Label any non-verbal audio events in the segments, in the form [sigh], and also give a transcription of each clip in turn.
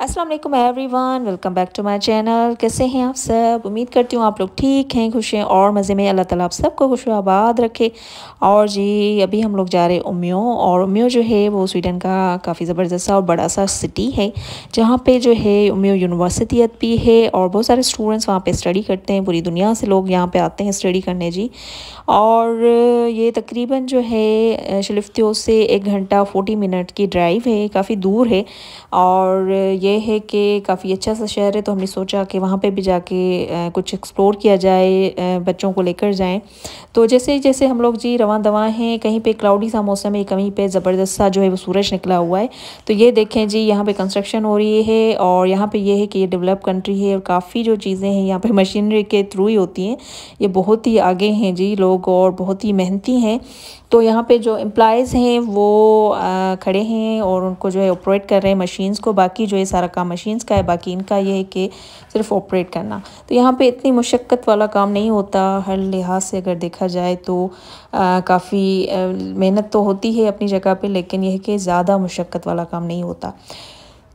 Aslam everyone welcome back to my channel कैसे हैं आप सब उम्मीद करती हूँ आप लोग ठीक हैं खुश हैं और मज़े में अल्लाह ताला आप सबको खुश आबाद रखे और जी अभी हम लोग जा रहे हैं उम्यो और उम्यो जो है वो स्वीडन का काफ़ी ज़बरदस्त सा और बड़ा सा सिटी है जहाँ पे जो है उम्यो यूनिवर्सिटी भी है और बहुत सारे स्टूडेंट्स वहाँ पर स्टडी करते हैं पूरी दुनिया से लोग यहाँ पर आते हैं स्टडी करने जी और ये तकरीबन जो है शलिफ्तियों से एक घंटा फोर्टी मिनट की ड्राइव है काफ़ी दूर है और ये ये है कि काफ़ी अच्छा सा शहर है तो हमने सोचा कि वहाँ पे भी जाके कुछ एक्सप्लोर किया जाए बच्चों को लेकर जाएं तो जैसे जैसे हम लोग जी रवा दवा हैं कहीं पे क्लाउडी सा मौसम है कहीं पे ज़बरदस्त सा जो है वो सूरज निकला हुआ है तो ये देखें जी यहाँ पे कंस्ट्रक्शन हो रही है और यहाँ पर यह है कि ये डेवलप कंट्री है और काफ़ी जो चीज़ें हैं यहाँ पर मशीनरी के थ्रू ही होती हैं ये बहुत ही आगे हैं जी लोग और बहुत ही मेहनती हैं तो यहाँ पे जो एम्प्लॉज़ हैं वो आ, खड़े हैं और उनको जो है ऑपरेट कर रहे हैं मशीन्स को बाकी जो है सारा काम मशीन्स का है बाकी इनका यह है कि सिर्फ ऑपरेट करना तो यहाँ पे इतनी मुशक्क़त वाला काम नहीं होता हर लिहाज से अगर देखा जाए तो काफ़ी मेहनत तो होती है अपनी जगह पे लेकिन यह है कि ज़्यादा मुशक्क़त वाला काम नहीं होता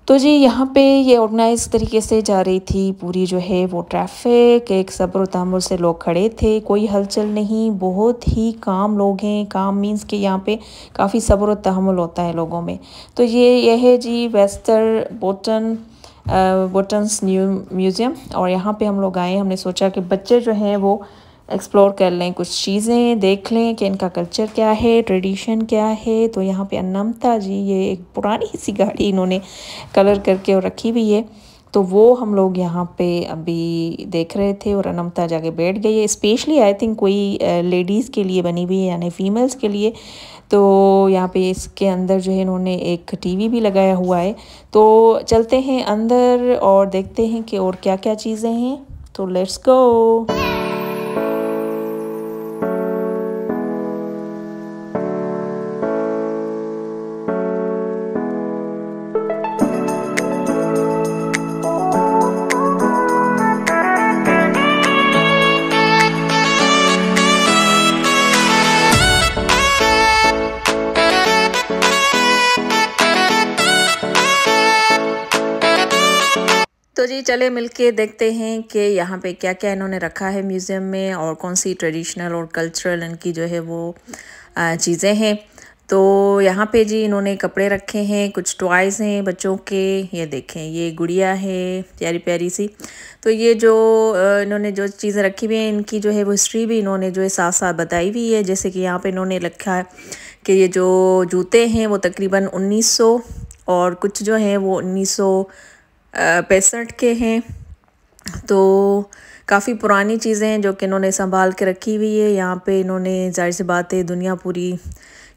तो जी यहाँ पे ये ऑर्गेनाइज तरीके से जा रही थी पूरी जो है वो ट्रैफिक एक सब्र तमुल से लोग खड़े थे कोई हलचल नहीं बहुत ही काम लोग हैं काम मींस के यहाँ पे काफ़ी सब्र तहमुल होता है लोगों में तो ये यह है जी वेस्टर बोटन बोटन्स न्यू म्यूज़ियम और यहाँ पे हम लोग आए हमने सोचा कि बच्चे जो हैं वो एक्सप्लोर कर लें कुछ चीज़ें देख लें कि इनका कल्चर क्या है ट्रेडिशन क्या है तो यहाँ पे अनमता जी ये एक पुरानी सी गाड़ी इन्होंने कलर करके और रखी हुई है तो वो हम लोग यहाँ पे अभी देख रहे थे और अनमता जाके बैठ गई है स्पेशली आई थिंक कोई लेडीज़ के लिए बनी हुई है यानी फीमेल्स के लिए तो यहाँ पे इसके अंदर जो है इन्होंने एक टीवी भी लगाया हुआ है तो चलते हैं अंदर और देखते हैं कि और क्या क्या चीज़ें हैं तो लेट्स गो जी चले मिलके देखते हैं कि यहाँ पे क्या क्या इन्होंने रखा है म्यूज़ियम में और कौन सी ट्रेडिशनल और कल्चरल इनकी जो है वो चीज़ें हैं तो यहाँ पे जी इन्होंने कपड़े रखे हैं कुछ टॉयज़ हैं बच्चों के ये देखें ये गुड़िया है प्यारी प्यारी सी तो ये जो इन्होंने जो चीज़ें रखी हुई हैं इनकी जो है वो हिस्ट्री भी इन्होंने जो है साथ साथ बताई हुई है जैसे कि यहाँ पे इन्होंने लिखा है कि ये जो जूते हैं वो तकरीबन 1900 और कुछ जो हैं वो उन्नीस पैंसठ के हैं तो काफ़ी पुरानी चीज़ें हैं जो कि इन्होंने संभाल के रखी हुई है यहाँ पे इन्होंने जाहिर सी बात है दुनिया पूरी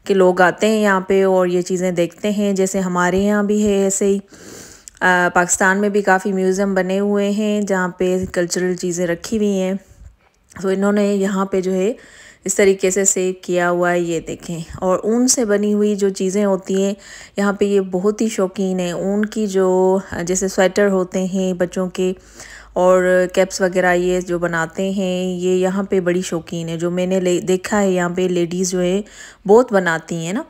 के लोग आते हैं यहाँ पे और ये चीज़ें देखते हैं जैसे हमारे यहाँ भी है ऐसे ही आ, पाकिस्तान में भी काफ़ी म्यूज़ियम बने हुए हैं जहाँ पे कल्चरल चीज़ें रखी हुई हैं तो इन्होंने यहाँ पे जो है इस तरीके से सेव किया हुआ है ये देखें और ऊन से बनी हुई जो चीज़ें होती हैं यहाँ पे ये बहुत ही शौकीन है ऊन की जो जैसे स्वेटर होते हैं बच्चों के और कैप्स वगैरह ये जो बनाते हैं ये यहाँ पे बड़ी शौकीन है जो मैंने ले देखा है यहाँ पे लेडीज़ जो है बहुत बनाती हैं ना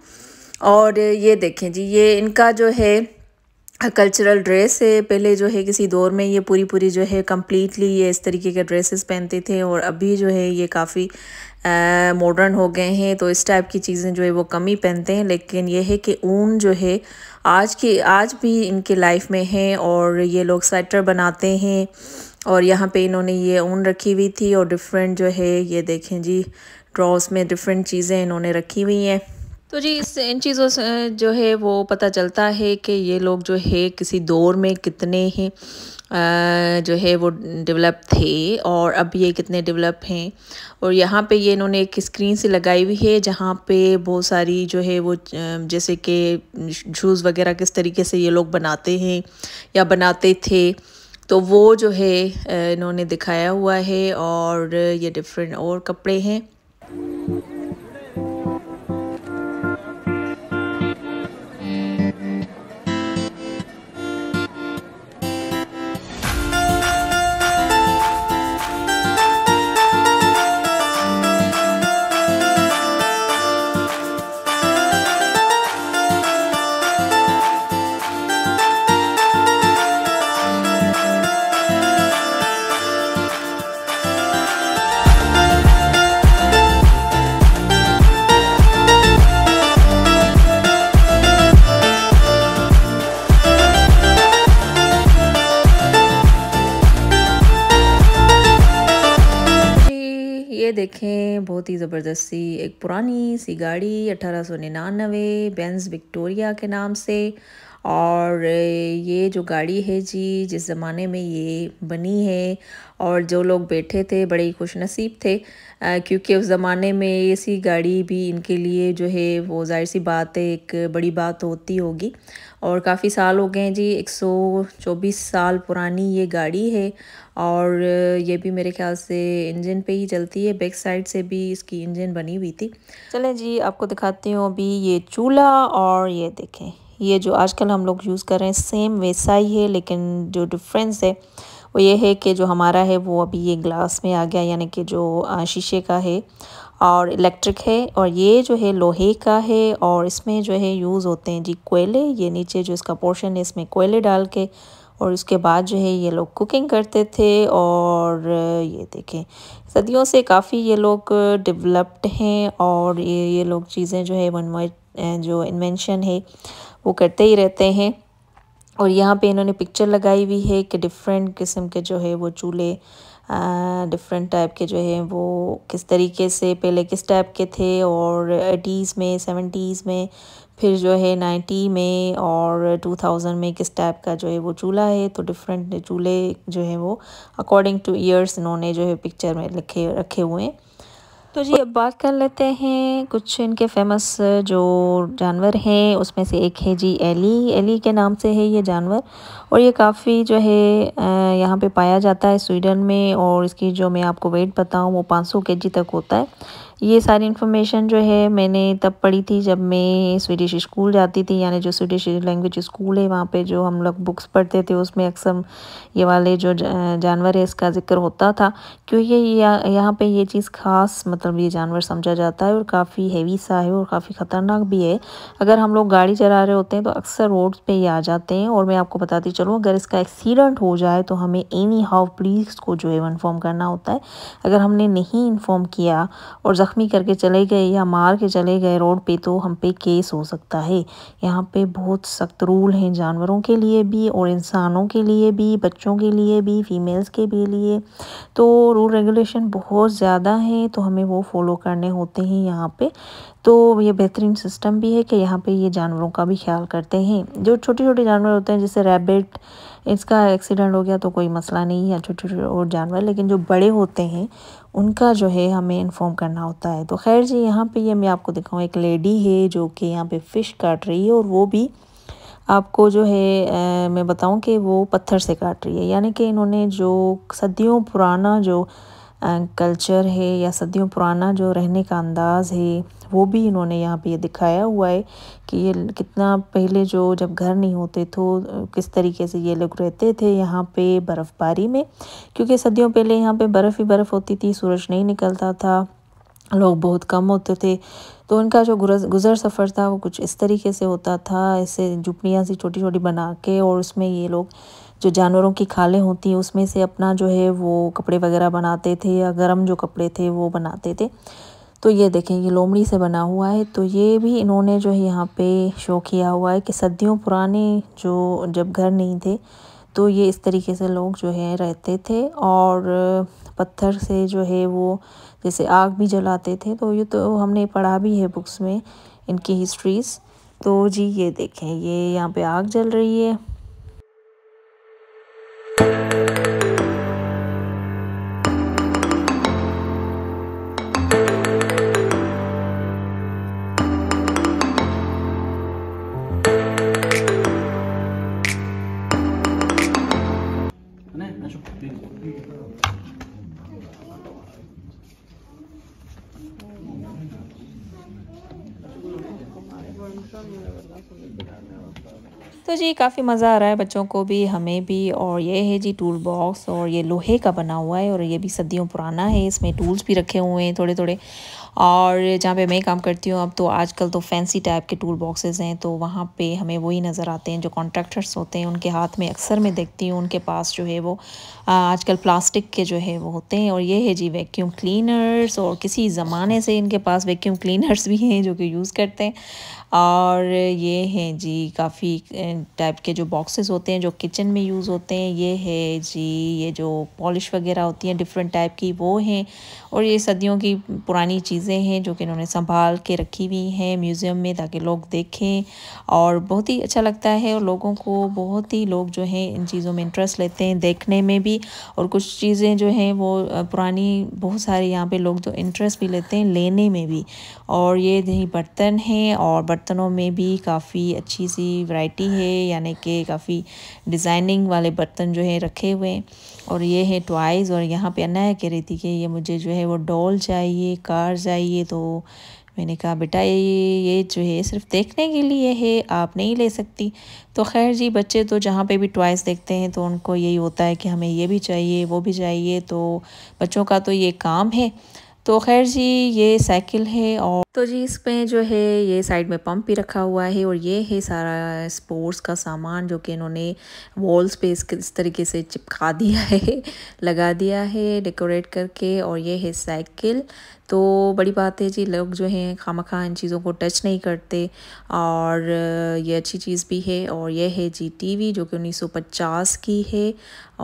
और ये देखें जी ये इनका जो है कल्चरल ड्रेस है पहले जो है किसी दौर में ये पूरी पूरी जो है कम्प्लीटली ये इस तरीके के ड्रेसेस पहनते थे और अभी जो है ये काफ़ी मॉडर्न हो गए हैं तो इस टाइप की चीज़ें जो है वो कम ही पहनते हैं लेकिन यह है कि ऊन जो है आज के आज भी इनके लाइफ में है और ये लोग स्वेटर बनाते हैं और यहाँ पे इन्होंने ये ऊन रखी हुई थी और डिफरेंट जो है ये देखें जी ड्रॉस में डिफरेंट चीज़ें इन्होंने रखी हुई हैं तो जी इस इन चीज़ों से जो है वो पता चलता है कि ये लोग जो है किसी दौर में कितने ही जो है वो डेवलप थे और अब ये कितने डेवलप हैं और यहाँ पे ये इन्होंने एक स्क्रीन सी लगाई हुई है जहाँ पे बहुत सारी जो है वो जैसे कि शूज़ वगैरह किस तरीके से ये लोग बनाते हैं या बनाते थे तो वो जो है इन्होंने दिखाया हुआ है और ये डिफरेंट और कपड़े हैं ये देखें बहुत ही ज़बरदस्त सी एक पुरानी सी गाड़ी अठारह सौ निन्यानवे बेंस विक्टोरिया के नाम से और ये जो गाड़ी है जी जिस ज़माने में ये बनी है और जो लोग बैठे थे बड़े ही खुश नसीब थे क्योंकि उस ज़माने में ऐसी गाड़ी भी इनके लिए जो है वो जाहिर सी बात है एक बड़ी बात होती होगी और काफ़ी साल हो गए हैं जी 124 साल पुरानी ये गाड़ी है और ये भी मेरे ख्याल से इंजन पे ही चलती है बैक साइड से भी इसकी इंजन बनी हुई थी चलें जी आपको दिखाती हूँ अभी ये चूल्हा और ये देखें ये जो आजकल हम लोग यूज़ कर रहे हैं सेम वैसा ही है लेकिन जो डिफरेंस है वो ये है कि जो हमारा है वो अभी ये ग्लास में आ गया यानी कि जो शीशे का है और इलेक्ट्रिक है और ये जो है लोहे का है और इसमें जो है यूज़ होते हैं जी कोयले ये नीचे जो इसका पोर्शन है इसमें कोयले डाल के और उसके बाद जो है ये लोग कुकिंग करते थे और ये देखें सदियों से काफ़ी ये लोग डेवलप्ड हैं और ये ये लोग चीज़ें जो है वन जो इन्वेंशन है वो करते ही रहते हैं और यहाँ पे इन्होंने पिक्चर लगाई हुई है कि डिफरेंट किस्म के जो है वो चूल्हे डिफरेंट टाइप के जो है वो किस तरीके से पहले किस टाइप के थे और एटीज़ में सेवेंटीज़ में फिर जो है नाइन्टी में और टू थाउजेंड में किस टाइप का जो है वो चूल्हा है तो डिफरेंट चूल्हे जो है वो अकॉर्डिंग टू ईयर्स इन्होंने जो है पिक्चर में लिखे रखे हुए हैं तो जी अब बात कर लेते हैं कुछ इनके फेमस जो जानवर हैं उसमें से एक है जी एली एली के नाम से है ये जानवर और ये काफ़ी जो है यहाँ पे पाया जाता है स्वीडन में और इसकी जो मैं आपको वेट बताऊँ वो 500 केजी तक होता है ये सारी इन्फॉर्मेशन जो है मैंने तब पढ़ी थी जब मैं स्वीडिश स्कूल जाती थी यानी जो स्वीडिश लैंग्वेज स्कूल है वहाँ पे जो हम लोग बुक्स पढ़ते थे उसमें अक्सर ये वाले जो जानवर है इसका जिक्र होता था क्योंकि यह यहाँ पे ये चीज़ ख़ास मतलब ये जानवर समझा जाता है और काफ़ी हैवी सा है और काफ़ी ख़तरनाक भी है अगर हम लोग गाड़ी चला रहे होते हैं तो अक्सर रोड पर ही आ जाते हैं और मैं आपको बताती चलूँ अगर इसका एक्सीडेंट हो जाए तो हमें एनी हाउ पुलिस को जो है इन्फॉर्म करना होता है अगर हमने नहीं इन्फॉर्म किया और जख्मी करके चले गए या मार के चले गए रोड पे तो हम पे केस हो सकता है यहाँ पे बहुत सख्त रूल हैं जानवरों के लिए भी और इंसानों के लिए भी बच्चों के लिए भी फीमेल्स के भी लिए तो रूल रेगुलेशन बहुत ज़्यादा हैं तो हमें वो फॉलो करने होते हैं यहाँ पे तो ये बेहतरीन सिस्टम भी है कि यहाँ पे ये जानवरों का भी ख्याल करते हैं जो छोटे छोटे जानवर होते हैं जैसे रैबिट इसका एक्सीडेंट हो गया तो कोई मसला नहीं है छोटे छोटे और जानवर लेकिन जो बड़े होते हैं उनका जो है हमें इन्फॉर्म करना होता है तो खैर जी यहाँ पे ये मैं आपको दिखाऊँ एक लेडी है जो कि यहाँ पे फ़िश काट रही है और वो भी आपको जो है आ, मैं बताऊँ कि वो पत्थर से काट रही है यानी कि इन्होंने जो सदियों पुराना जो आ, कल्चर है या सदियों पुराना जो रहने का अंदाज़ है वो भी इन्होंने यहाँ पे ये दिखाया हुआ है कि ये कितना पहले जो जब घर नहीं होते तो किस तरीके से ये लोग रहते थे यहाँ पे बर्फ़बारी में क्योंकि सदियों पहले यहाँ पे बर्फ़ ही बर्फ़ होती थी सूरज नहीं निकलता था लोग बहुत कम होते थे तो उनका जो गुजर सफ़र था वो कुछ इस तरीके से होता था ऐसे झुपड़ियाँ सी छोटी छोटी बना के और उसमें ये लोग जो जानवरों की खालें होती हैं उसमें से अपना जो है वो कपड़े वगैरह बनाते थे या गर्म जो कपड़े थे वो बनाते थे तो ये देखें ये लोमड़ी से बना हुआ है तो ये भी इन्होंने जो है यहाँ पे शो किया हुआ है कि सदियों पुराने जो जब घर नहीं थे तो ये इस तरीके से लोग जो है रहते थे और पत्थर से जो है वो जैसे आग भी जलाते थे तो ये तो हमने पढ़ा भी है बुक्स में इनकी हिस्ट्रीज़ तो जी ये देखें ये यहाँ पे आग जल रही है तो जी काफ़ी मज़ा आ रहा है बच्चों को भी हमें भी और ये है जी टूल बॉक्स और ये लोहे का बना हुआ है और ये भी सदियों पुराना है इसमें टूल्स भी रखे हुए हैं थोड़े थोड़े और जहाँ पे मैं काम करती हूँ अब तो आजकल तो फैंसी टाइप के टूल बॉक्सेस हैं तो वहाँ पे हमें वही नज़र आते हैं जो कॉन्ट्रैक्टर्स होते हैं उनके हाथ में अक्सर मैं देखती हूँ उनके पास जो है वो आजकल प्लास्टिक के जो है वो होते हैं और ये है जी वैक्यूम क्लीनर्स और किसी ज़माने से इनके पास वैक्यूम क्लीनर्स भी हैं जो कि यूज़ करते हैं और ये हैं जी काफ़ी टाइप के जो बॉक्सेस होते हैं जो किचन में यूज़ होते हैं ये है जी ये जो पॉलिश वगैरह होती हैं डिफरेंट टाइप की वो हैं और ये सदियों की पुरानी चीज़ चीज़ें हैं जो कि इन्होंने संभाल के रखी हुई हैं म्यूज़ियम में ताकि लोग देखें और बहुत ही अच्छा लगता है और लोगों को बहुत ही लोग जो हैं इन चीज़ों में इंटरेस्ट लेते हैं देखने में भी और कुछ चीज़ें जो हैं वो पुरानी बहुत सारे यहाँ पर लोग जो इंटरेस्ट भी लेते हैं लेने में भी और ये यही बर्तन हैं और बर्तनों में भी काफ़ी अच्छी सी वैरायटी है यानी कि काफ़ी डिज़ाइनिंग वाले बर्तन जो हैं रखे हुए हैं और ये है टॉयज़ और यहाँ पे अनाया कह रही थी कि ये मुझे जो है वो डॉल चाहिए कार चाहिए तो मैंने कहा बेटा ये ये जो है सिर्फ देखने के लिए है आप नहीं ले सकती तो खैर जी बच्चे तो जहाँ पे भी टॉयस देखते हैं तो उनको यही होता है कि हमें ये भी चाहिए वो भी चाहिए तो बच्चों का तो ये काम है तो खैर जी ये साइकिल है और तो जी इसमें जो है ये साइड में पंप भी रखा हुआ है और ये है सारा स्पोर्ट्स का सामान जो कि इन्होंने वॉल्स पे इस तरीके से चिपका [laughs] दिया है लगा दिया है डेकोरेट करके और ये है साइकिल तो बड़ी बात है जी लोग जो हैं खामा खा इन चीज़ों को टच नहीं करते और ये अच्छी चीज़ भी है और यह है जी टीवी जो कि 1950 की है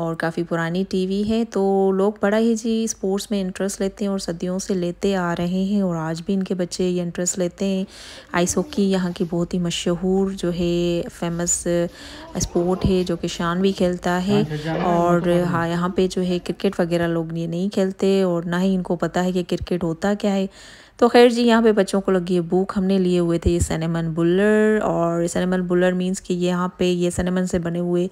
और काफ़ी पुरानी टीवी है तो लोग बड़ा ही जी स्पोर्ट्स में इंटरेस्ट लेते हैं और सदियों से लेते आ रहे हैं और आज भी इनके बच्चे बच्चे ये इंटरेस्ट लेते हैं आइस हॉकी यहाँ की बहुत ही मशहूर जो है फेमस स्पोर्ट uh, है जो कि शान भी हाँ, खेलता है और हाँ यहाँ पे जो है क्रिकेट वगैरह लोग ये नहीं खेलते और ना ही इनको पता है कि क्रिकेट होता क्या है तो खैर जी यहाँ पे बच्चों को लगी है भूख हमने लिए हुए थे ये सैनमन बुलर और सैनमन बुलर मीन्स कि यहाँ पे ये सैनेमन से बने हुए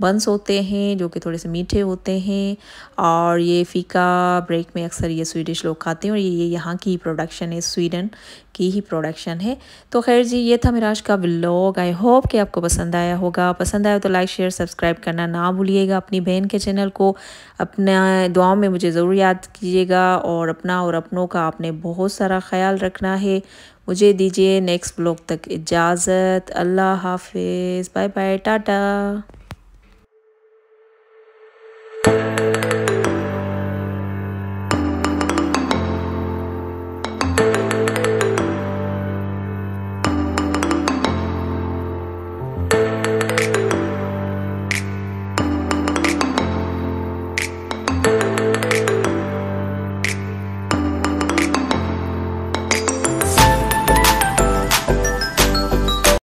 बंस होते हैं जो कि थोड़े से मीठे होते हैं और ये फीका ब्रेक में अक्सर ये स्वीडिश लोग खाते हैं और ये ये यहाँ की प्रोडक्शन है स्वीडन की ही प्रोडक्शन है तो खैर जी ये था मेरा आज का ब्लॉग आई होप कि आपको पसंद आया होगा पसंद आया तो लाइक शेयर सब्सक्राइब करना ना भूलिएगा अपनी बहन के चैनल को अपना दुआओं में मुझे ज़रूर याद कीजिएगा और अपना और अपनों का आपने बहुत सारा सारा ख्याल रखना है मुझे दीजिए नेक्स्ट ब्लॉग तक इजाज़त अल्लाह हाफिज़ बाय बाय टाटा